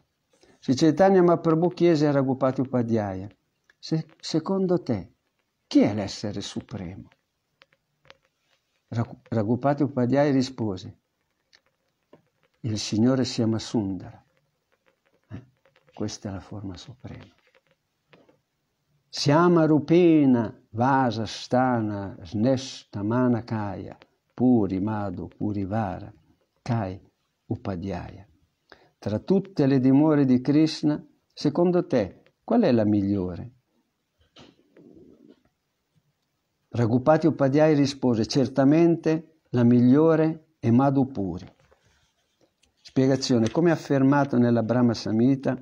Se Chaitanya Mahaprabhu chiese a Raghupati Upadhyaya, se, secondo te chi è l'essere supremo? Raghupati Upadhyaya rispose, il Signore si chiama Sundara. Questa è la forma suprema. Siama rupena vasa stana snestamana kaya puri madhu purivara kai upadhyaya. Tra tutte le dimore di Krishna, secondo te qual è la migliore? Raghupati Upadhyay rispose certamente la migliore è Madhupuri. Spiegazione, come affermato nella Brahma Samhita,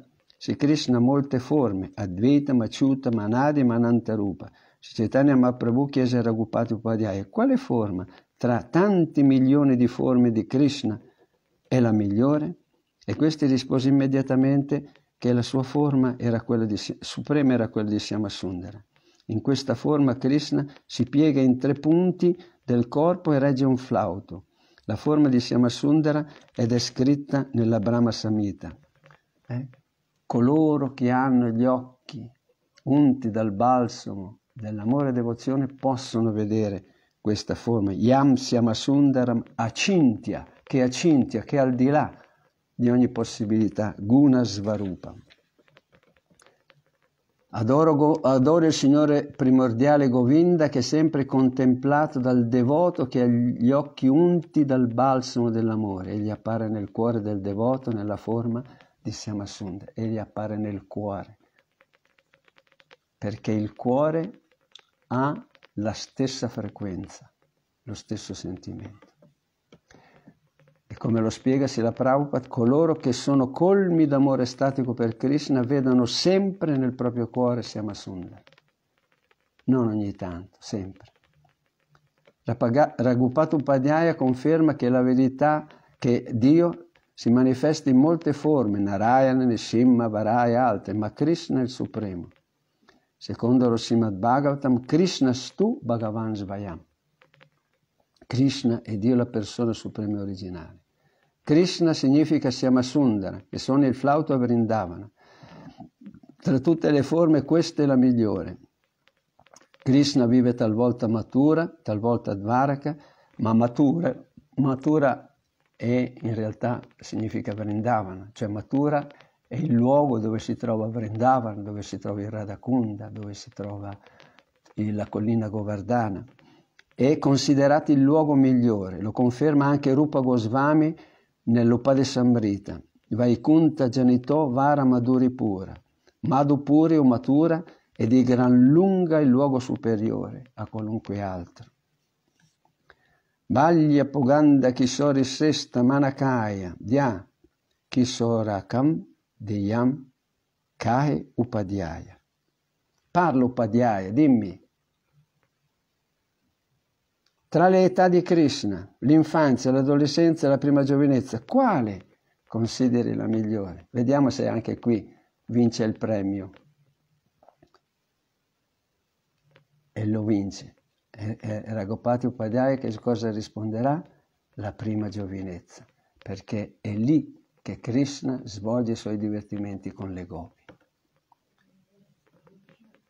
Sri Krishna ha molte forme, Advaita, Maciuta, Manadi, Manantarupa. Sri Chaitanya Mahaprabhu chiese a Raghupati Upadhyaya quale forma tra tanti milioni di forme di Krishna è la migliore? E questi rispose immediatamente che la sua forma era quella di, suprema era quella di Sundara. In questa forma Krishna si piega in tre punti del corpo e regge un flauto. La forma di Sundara è descritta nella Brahma Samhita. Eh? coloro che hanno gli occhi unti dal balsamo dell'amore e devozione possono vedere questa forma. Yam Siamasundaram Acintya, che è Acintya, che è al di là di ogni possibilità, Guna Svarupa. Adoro, adoro, il Signore primordiale Govinda che è sempre contemplato dal devoto che ha gli occhi unti dal balsamo dell'amore. Egli appare nel cuore del devoto nella forma di Syamasunda, egli appare nel cuore, perché il cuore ha la stessa frequenza, lo stesso sentimento. E come lo spiega Sila Prabhupada, coloro che sono colmi d'amore statico per Krishna vedono sempre nel proprio cuore Syamasunda, non ogni tanto, sempre. Raghupata Upadhyaya conferma che la verità che Dio si manifesta in molte forme, Narayana, Nishimma, Varaya e altre, ma Krishna è il supremo. Secondo lo Srimad Bhagavatam, Krishna stu Bhagavan Svayam. Krishna è Dio la persona suprema originale. Krishna significa Sundara, che sono il flauto a Vrindavana. Tra tutte le forme questa è la migliore. Krishna vive talvolta matura, talvolta dvaraka, ma matura, matura e in realtà significa Vrindavana, cioè matura è il luogo dove si trova Vrindavana, dove si trova il Radakunda, dove si trova la collina Govardhana. È considerato il luogo migliore, lo conferma anche Rupa Goswami Samrita, Vaikunta Janito Vara Madhuripura. Madhupuri o Matura è di gran lunga il luogo superiore a qualunque altro. Baglia Puganda kisori sesta manakaya dia kisorakam deyam kahe upadhyaya. Parlo upadhyaya, dimmi. Tra le età di Krishna, l'infanzia, l'adolescenza e la prima giovinezza, quale consideri la migliore? Vediamo se anche qui vince il premio. E lo vince. Eh, eh, Ragopati Upadhyaya che cosa risponderà? La prima giovinezza, perché è lì che Krishna svolge i suoi divertimenti con le gopi.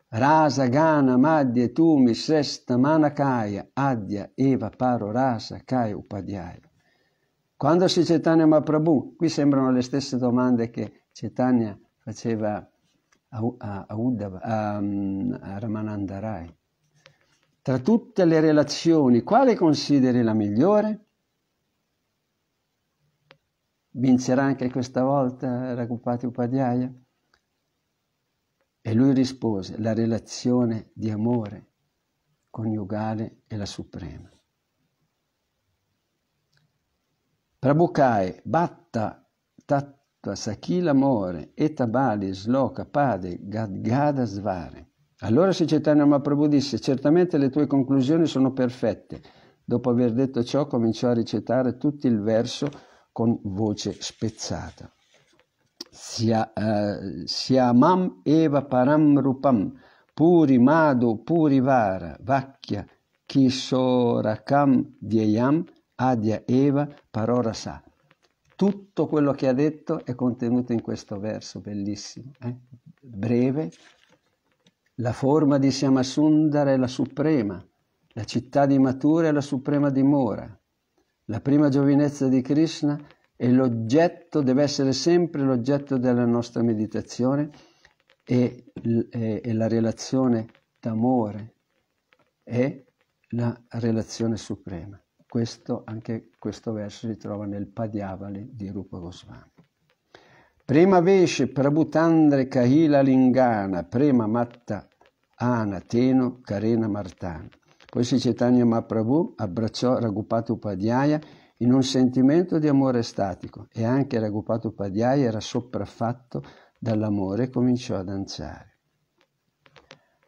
Rasa Gana Madhya Tumi Sesta Manakaya Adya Eva Paro Rasa Kaya Upadhyaya. Quando si Chaitanya Maprabhu, qui sembrano le stesse domande che Chaitanya faceva a, a, a, Uddhava, a, mm, a Ramanandarai. Tra tutte le relazioni, quale consideri la migliore? Vincerà anche questa volta Raghupati Upadhyaya? E lui rispose, la relazione di amore coniugale è la suprema. Prabhukai, Batta, Tattva, Sakila More, Etabali, Sloka, Pade, Gadgada, Svare. Allora Sri Chaitanya Mahaprabhu disse, certamente le tue conclusioni sono perfette. Dopo aver detto ciò cominciò a recitare tutto il verso con voce spezzata. Eh, siamam eva param rupam puri madu puri vara vacchia kisorakam vyayam adya eva parorasa. Tutto quello che ha detto è contenuto in questo verso, bellissimo, eh? breve, la forma di Syamasundara è la suprema, la città di Matura è la suprema dimora. La prima giovinezza di Krishna è l'oggetto, deve essere sempre l'oggetto della nostra meditazione e, e, e la relazione d'amore è la relazione suprema. Questo, anche questo verso si trova nel Padiavali di Rupa Goswami. Prima Vesce Prabhutandre Kahila Lingana Prema Matta Ana, Teno, Karena, Martana. Poi se Cetania Mahaprabhu abbracciò Raghupati Upadhyaya in un sentimento di amore statico e anche Raghupati Upadhyaya era sopraffatto dall'amore e cominciò a danzare.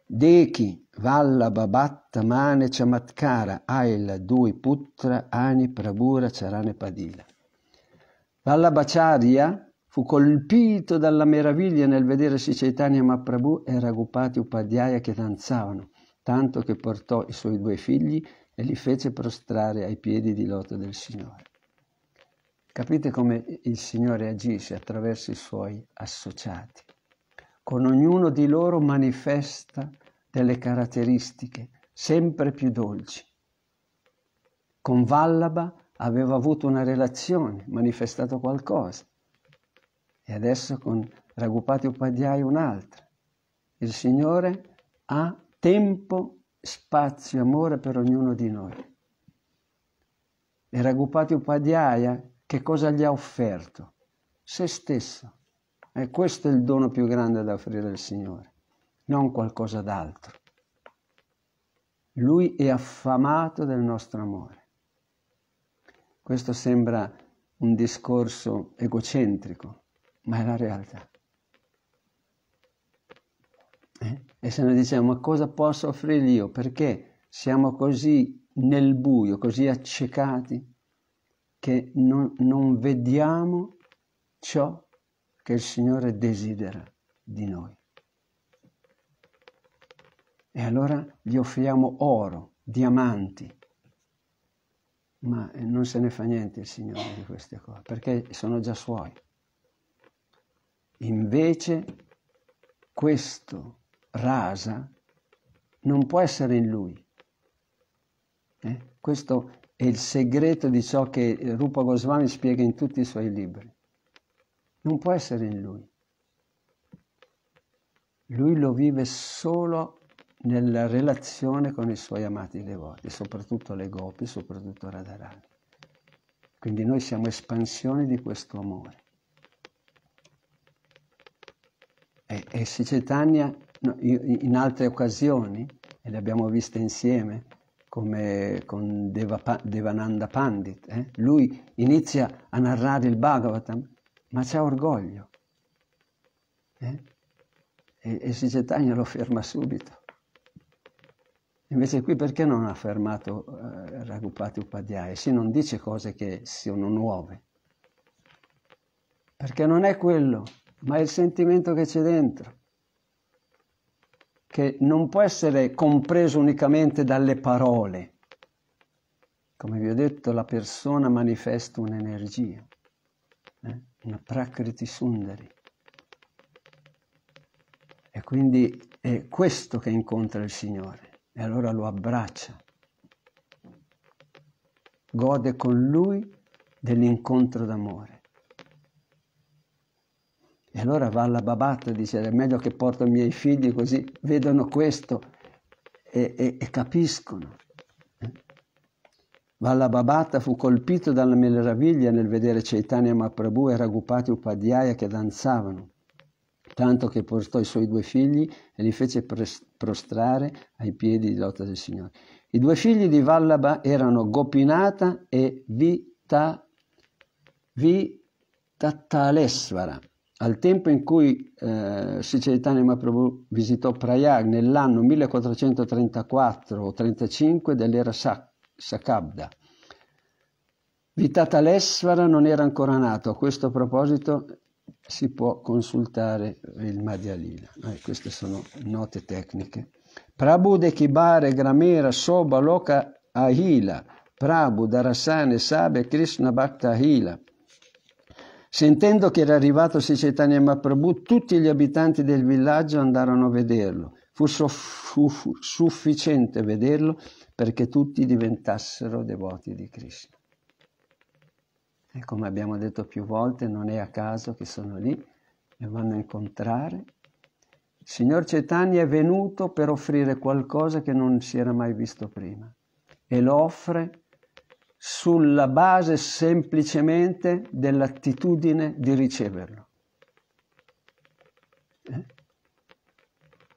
Dechi, Valla Babatta Mane Chamatkara Aila Dui Putra Ani Prabura Charane Padila. Vallabhacharya Fu colpito dalla meraviglia nel vedere Sri Chaitanya Mahaprabhu e Raghupati Upadhyaya che danzavano, tanto che portò i suoi due figli e li fece prostrare ai piedi di loto del Signore. Capite come il Signore agisce attraverso i suoi associati. Con ognuno di loro manifesta delle caratteristiche sempre più dolci. Con Vallaba aveva avuto una relazione, manifestato qualcosa e adesso con Raghupati Upadhyaya un'altra. Il Signore ha tempo, spazio, amore per ognuno di noi. E Raghupati Upadhyaya che cosa gli ha offerto? Se stesso. E questo è il dono più grande da offrire al Signore, non qualcosa d'altro. Lui è affamato del nostro amore. Questo sembra un discorso egocentrico, ma è la realtà. Eh? E se noi diciamo ma cosa posso offrire io? Perché siamo così nel buio, così accecati, che non, non vediamo ciò che il Signore desidera di noi. E allora gli offriamo oro, diamanti, ma non se ne fa niente il Signore di queste cose, perché sono già suoi. Invece questo rasa non può essere in lui. Eh? Questo è il segreto di ciò che Rupa Goswami spiega in tutti i suoi libri. Non può essere in lui. Lui lo vive solo nella relazione con i suoi amati devoti, soprattutto le gopi, soprattutto Radharani. Quindi noi siamo espansioni di questo amore. e se Cetania no, in altre occasioni, e le abbiamo viste insieme, come con Deva, Devananda Pandit, eh, lui inizia a narrare il Bhagavatam, ma c'è orgoglio. Eh? E, e Cetania lo ferma subito. Invece qui perché non ha fermato eh, Raghupati Upadhyaya? Si non dice cose che sono nuove. Perché non è quello ma è il sentimento che c'è dentro, che non può essere compreso unicamente dalle parole. Come vi ho detto, la persona manifesta un'energia, eh? una prakriti sundari. E quindi è questo che incontra il Signore, e allora lo abbraccia, gode con Lui dell'incontro d'amore. E allora va alla babatta e dice è meglio che porto i miei figli così vedono questo e, e, e capiscono. Valla Babatta fu colpito dalla meraviglia nel vedere Chaitanya Mahaprabhu e Ragupati Upadhyaya che danzavano, tanto che portò i suoi due figli e li fece prostrare ai piedi di lotta del Signore. I due figli di Vallabha erano Gopinata e Vita, Vitatalesvara. Al tempo in cui eh, Sri Mahaprabhu visitò Prayag nell'anno 1434 o 35 dell'era Sakabda. Vitata Vitatalesvara non era ancora nato. A questo proposito si può consultare il Madhyalila. Eh, queste sono note tecniche. Prabhu Dekibare Gramera Soba Loka Ahila Prabhu Darasane Sabe Krishna Bhakta Ahila Sentendo che era arrivato Sri Chaitanya Mahaprabhu, tutti gli abitanti del villaggio andarono a vederlo. Fu, soff- fu sufficiente vederlo perché tutti diventassero devoti di Krishna. E come abbiamo detto più volte, non è a caso che sono lì e vanno a incontrare. Il signor Chaitanya è venuto per offrire qualcosa che non si era mai visto prima e lo offre sulla base semplicemente dell'attitudine di riceverlo. Eh?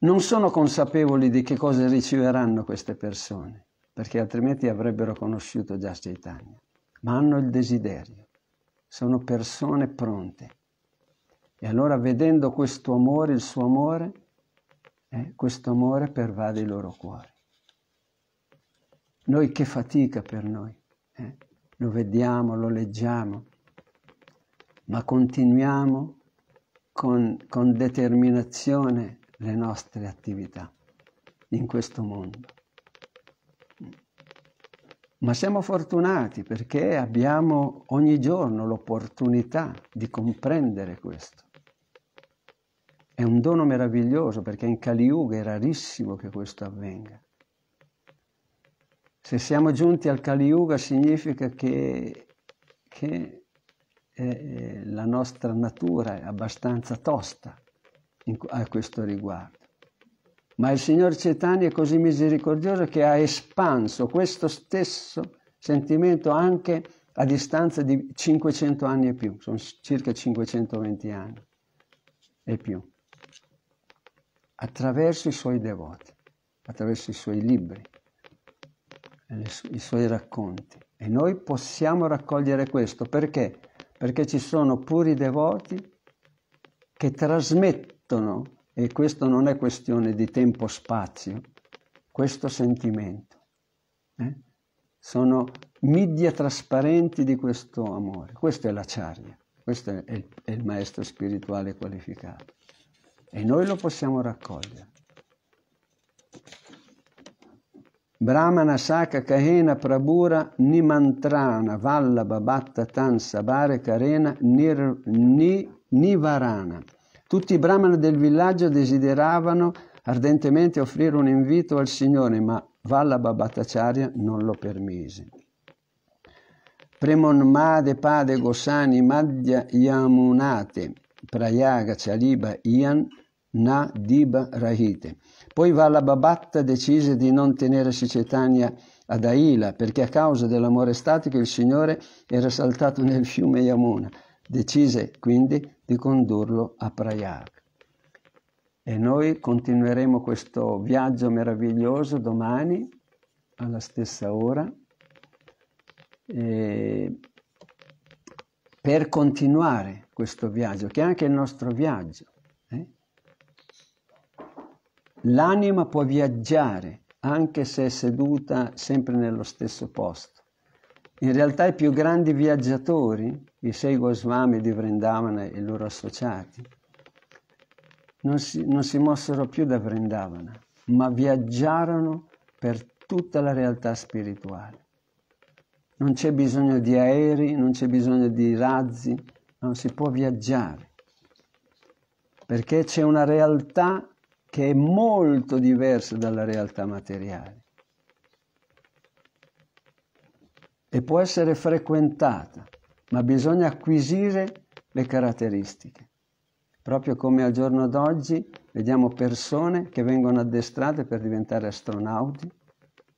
Non sono consapevoli di che cosa riceveranno queste persone, perché altrimenti avrebbero conosciuto già Caitanya, ma hanno il desiderio, sono persone pronte. E allora vedendo questo amore, il suo amore, eh, questo amore pervade i loro cuori. Noi che fatica per noi eh? lo vediamo, lo leggiamo, ma continuiamo con, con determinazione le nostre attività in questo mondo. Mm. Ma siamo fortunati perché abbiamo ogni giorno l'opportunità di comprendere questo. È un dono meraviglioso perché in Kali Yuga è rarissimo che questo avvenga. Se siamo giunti al Kali Yuga significa che, che eh, eh la nostra natura è abbastanza tosta in, a questo riguardo. Ma il Signore Cetani è così misericordioso che ha espanso questo stesso sentimento anche a distanza di 500 anni e più, sono circa 520 anni e più, attraverso i suoi devoti, attraverso i suoi libri su- i suoi racconti. E noi possiamo raccogliere questo perché? Perché ci sono puri devoti che trasmettono, e questo non è questione di tempo-spazio, questo sentimento. Eh? Sono midia trasparenti di questo amore. Questo è l'acciaria, questo è il, è il maestro spirituale qualificato. E noi lo possiamo raccogliere. Brahmana Saka Kahena Prabura Nimantrana Vallabha Bhatta Tansa Bare Karena nir, ni, Nivarana. Tutti i brahmana del villaggio desideravano ardentemente offrire un invito al Signore, ma Vallabha Bhattacharya non lo permise. Premonmade Pade Gosani Madhya Yamunate Prayaga Chaliba Ian Na Diba Rahite. Poi Vallababatta decise di non tenere Sicetania ad Aila perché a causa dell'amore statico il Signore era saltato nel fiume Yamuna. Decise quindi di condurlo a Prayag. E noi continueremo questo viaggio meraviglioso domani alla stessa ora per continuare questo viaggio, che è anche il nostro viaggio. L'anima può viaggiare anche se è seduta sempre nello stesso posto. In realtà i più grandi viaggiatori, i sei Goswami di Vrindavana e i loro associati, non si, non si mossero più da Vrindavana, ma viaggiarono per tutta la realtà spirituale. Non c'è bisogno di aerei, non c'è bisogno di razzi, non si può viaggiare, perché c'è una realtà che è molto diversa dalla realtà materiale e può essere frequentata, ma bisogna acquisire le caratteristiche. Proprio come al giorno d'oggi vediamo persone che vengono addestrate per diventare astronauti,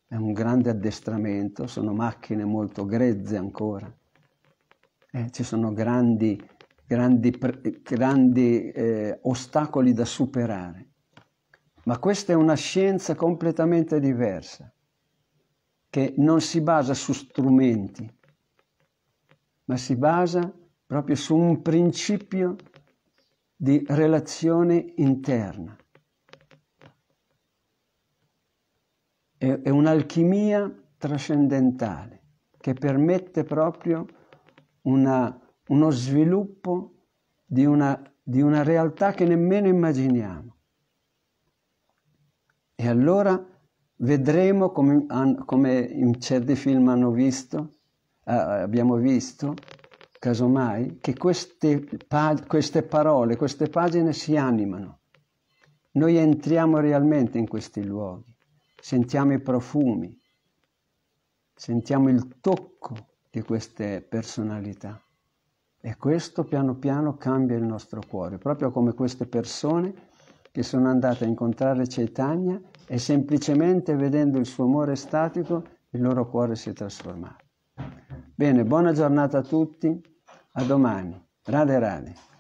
è un grande addestramento, sono macchine molto grezze ancora, eh, ci sono grandi, grandi, grandi eh, ostacoli da superare ma questa è una scienza completamente diversa, che non si basa su strumenti, ma si basa proprio su un principio di relazione interna. È, un'alchimia trascendentale che permette proprio una, uno sviluppo di una, di una realtà che nemmeno immaginiamo. E allora vedremo come, come in certi film hanno visto, eh, abbiamo visto, casomai, che queste, pag- queste parole, queste pagine si animano. Noi entriamo realmente in questi luoghi, sentiamo i profumi, sentiamo il tocco di queste personalità. E questo piano piano cambia il nostro cuore, proprio come queste persone che sono andate a incontrare Cetania e semplicemente vedendo il suo amore statico il loro cuore si è trasformato. Bene, buona giornata a tutti, a domani. Rade rade.